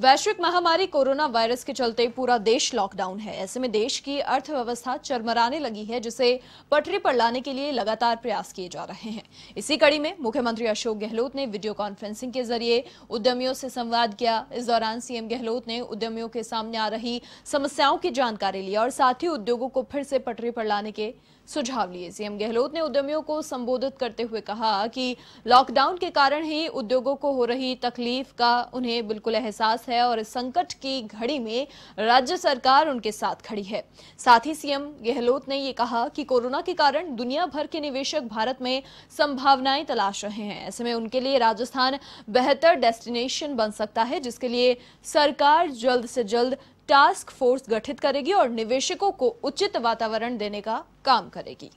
वैश्विक महामारी corona virus के चलते पूरा देश लॉकडाउन है ऐसे में देश की अर्थव्यवस्था चरमराने लगी है जिसे पटरी पर लाने के लिए लगातार प्रयास किए जा रहे हैं इसी कड़ी में मुख्यमंत्री अशोक गहलोत ने वीडियो कॉन्फ्रेंसिंग के जरिए उद्यमियों से संवाद किया इस दौरान सीएम गहलोत ने उद्यमियों के सामने आ रही समस्याओं की जानकारी ली और साथ ही उद्योगों को फिर से पटरी पर लाने के सुझाव लिए सीएम गहलोत ने उद्यमियों को संबोधित करते हुए कहा कि लॉकडाउन के कारण ही उद्योगों को हो रही तकलीफ का उन्हें बिल्कुल एहसास पास है और इस संकट की घड़ी में राज्य सरकार उनके साथ खड़ी है साथ ही सीएम गहलोत ने ये कहा कि कोरोना के कारण दुनिया भर के निवेशक भारत में संभावनाएं तलाश रहे हैं ऐसे में उनके लिए राजस्थान बेहतर डेस्टिनेशन बन सकता है जिसके लिए सरकार जल्द से जल्द टास्क फोर्स गठित करेगी और निवेशकों को उचित वातावरण देने का काम करेगी